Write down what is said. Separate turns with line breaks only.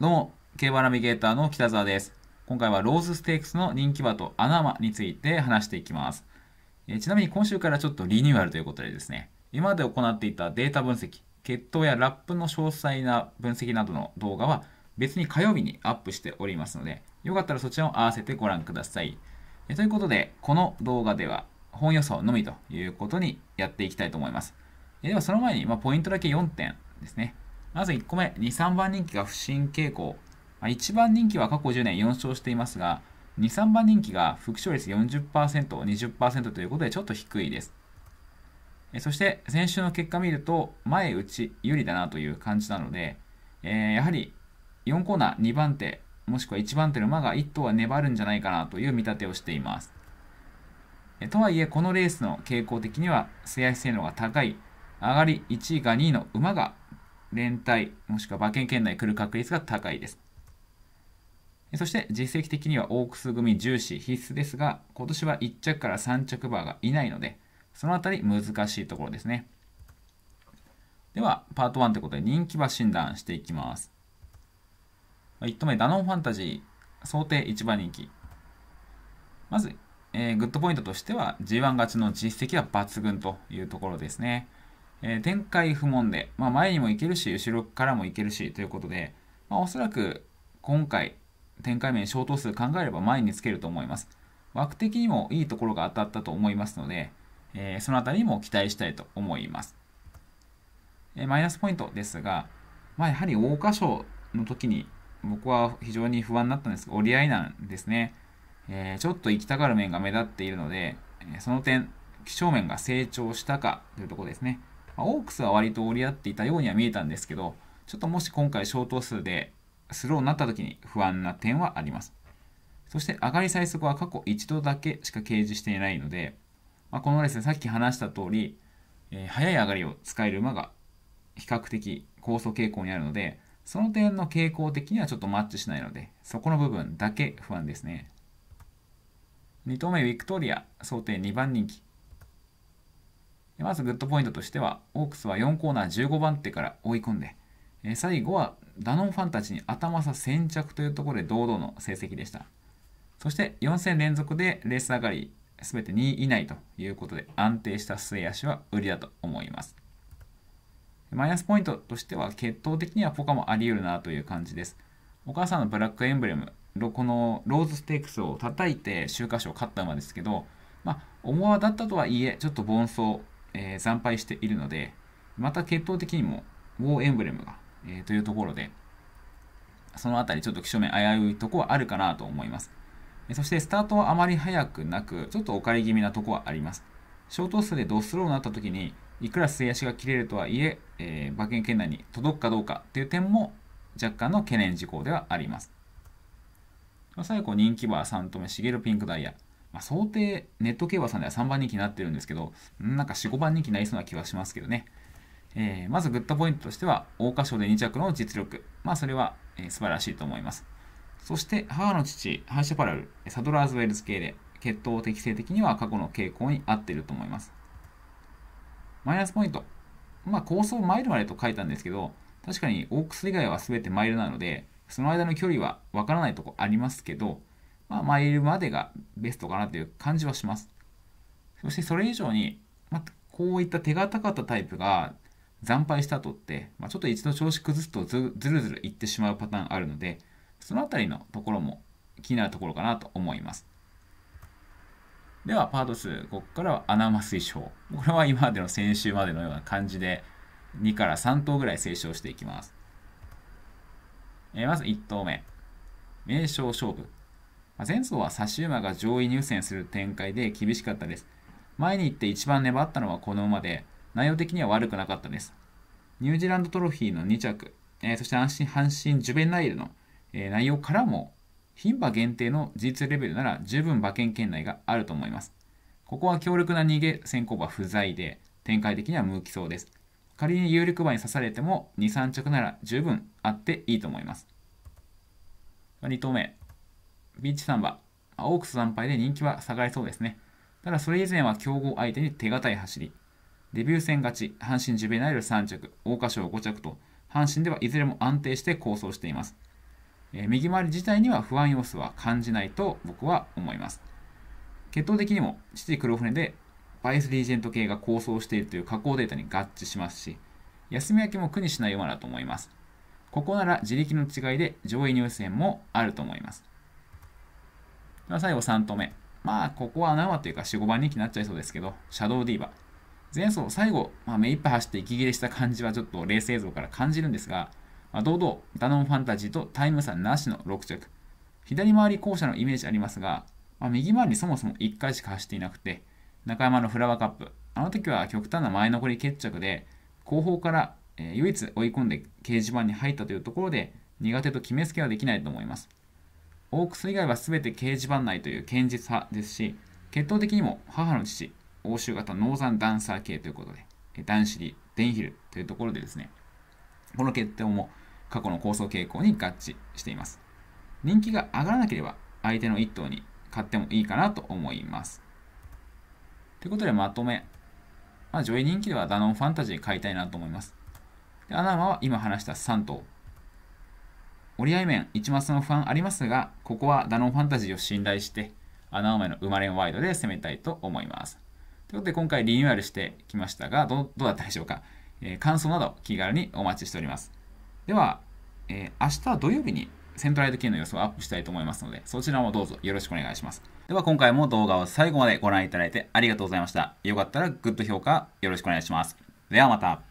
どうも、競馬ナビゲーターの北沢です。今回はローズステークスの人気馬と穴馬について話していきます。えちなみに今週からちょっとリニューアルということでですね、今まで行っていたデータ分析、血統やラップの詳細な分析などの動画は別に火曜日にアップしておりますので、よかったらそちらも合わせてご覧ください。えということで、この動画では本予想のみということにやっていきたいと思います。えではその前に、まあ、ポイントだけ4点ですね。まず1個目、2、3番人気が不振傾向。1番人気は過去10年4勝していますが、2、3番人気が復勝率40%、20%ということでちょっと低いです。そして先週の結果見ると、前打ち有利だなという感じなので、えー、やはり4コーナー2番手、もしくは1番手の馬が1頭は粘るんじゃないかなという見立てをしています。とはいえ、このレースの傾向的には、制圧性能が高い、上がり1位が2位の馬が連帯もしくは馬券圏内来る確率が高いですそして実績的にはオークス組重視必須ですが今年は1着から3着馬がいないのでそのあたり難しいところですねではパート1ということで人気馬診断していきます1投目ダノンファンタジー想定1番人気まず、えー、グッドポイントとしては G1 勝ちの実績は抜群というところですねえー、展開不問で、まあ、前にも行けるし、後ろからも行けるしということで、まあ、おそらく今回、展開面消灯数考えれば前につけると思います。枠的にもいいところが当たったと思いますので、えー、そのあたりも期待したいと思います。えー、マイナスポイントですが、まあ、やはり桜花賞の時に僕は非常に不安になったんですが、折り合いなんですね。えー、ちょっと行きたがる面が目立っているので、その点、気象面が成長したかというところですね。まあ、オークスは割と折り合っていたようには見えたんですけど、ちょっともし今回消灯数でスローになった時に不安な点はあります。そして上がり最速は過去一度だけしか掲示していないので、まあ、このですね、さっき話した通り、えー、い上がりを使える馬が比較的高速傾向にあるので、その点の傾向的にはちょっとマッチしないので、そこの部分だけ不安ですね。2投目、ウィクトリア、想定2番人気。まずグッドポイントとしては、オークスは4コーナー15番手から追い込んで、え最後はダノンファンたちに頭差先着というところで堂々の成績でした。そして4戦連続でレース上がり、すべて2位以内ということで安定した末足は売りだと思います。マイナスポイントとしては、決闘的にはポカもあり得るなという感じです。お母さんのブラックエンブレム、このローズステークスを叩いて秋華賞を勝った馬ですけど、まあ、思わだったとはいえ、ちょっと凡走、えー、惨敗しているので、また決闘的にもウォーエンブレムが、えー、というところで、そのあたりちょっと気象面危ういとこはあるかなと思います。そしてスタートはあまり速くなく、ちょっとお借り気味なとこはあります。ショート数でドスローになった時に、いくら末足が切れるとはいえ、えー、馬券圏内に届くかどうかという点も若干の懸念事項ではあります。最後、人気馬3頭目、シゲルピンクダイヤ。まあ、想定ネット競馬さんでは3番人気になってるんですけど、なんか4、5番人気になりそうな気はしますけどね。えー、まずグッドポイントとしては、桜花賞で2着の実力。まあ、それは、えー、素晴らしいと思います。そして、母の父、ハイシャパラル、サドラーズウェルズ系で、血統適正的には過去の傾向に合っていると思います。マイナスポイント。まあ、構想マイルまでと書いたんですけど、確かにオークス以外は全てマイルなので、その間の距離はわからないとこありますけど、まあ、参るまでがベストかなという感じはします。そしてそれ以上に、まあ、こういった手堅かったタイプが惨敗した後って、まあ、ちょっと一度調子崩すとずずるずるいってしまうパターンあるので、そのあたりのところも気になるところかなと思います。では、パート2、ここからは穴増推症。これは今までの先週までのような感じで、2から3頭ぐらい成長していきます。えー、まず1頭目、名称勝負。前走は差馬が上位入選する展開で厳しかったです。前に行って一番粘ったのはこの馬で、内容的には悪くなかったです。ニュージーランドトロフィーの2着、えー、そして安心阪神ジュベナイルの、えー、内容からも、牝馬限定の G2 レベルなら十分馬券圏内があると思います。ここは強力な逃げ先行馬不在で、展開的には向きそうです。仮に有力馬に刺されても2、3着なら十分あっていいと思います。2投目、ビーチサンバ、オークス惨敗で人気は下がりそうですね。ただそれ以前は強豪相手に手堅い走り。デビュー戦勝ち、阪神ジュベナイル3着、桜花賞5着と、阪神ではいずれも安定して構想しています。えー、右回り自体には不安要素は感じないと僕は思います。血統的にも、父黒船でバイスリージェント系が構想しているという加工データに合致しますし、休み明けも苦にしない馬だと思います。ここなら自力の違いで上位入選もあると思います。最後3投目。まあ、ここは7というか4、5番人気になっちゃいそうですけど、シャドウディーバ。前走、最後、まあ、目いっぱい走って息切れした感じはちょっと冷静像から感じるんですが、まあ、堂々、ダノンファンタジーとタイム差なしの6着。左回り後者のイメージありますが、まあ、右回りそもそも1回しか走っていなくて、中山のフラワーカップ、あの時は極端な前残り決着で、後方から、え唯一追い込んで掲示板に入ったというところで、苦手と決めつけはできないと思います。オークス以外は全て掲示板内という堅実派ですし、血統的にも母の父、欧州型ノーザンダンサー系ということで、男子リ、デンヒルというところでですね、この決定も過去の構想傾向に合致しています。人気が上がらなければ相手の1頭に買ってもいいかなと思います。ということでまとめ、まあ、上位人気ではダノンファンタジー買いたいなと思います。でアナマは今話した3頭折り合い面、一抹の不安ありますが、ここはダノンファンタジーを信頼して、穴埋めの生まれんワイドで攻めたいと思います。ということで、今回リニューアルしてきましたが、どうだったでしょうか、えー、感想など気軽にお待ちしております。では、えー、明日土曜日にセントライド系の予想をアップしたいと思いますので、そちらもどうぞよろしくお願いします。では今回も動画を最後までご覧いただいてありがとうございました。よかったらグッド評価よろしくお願いします。ではまた。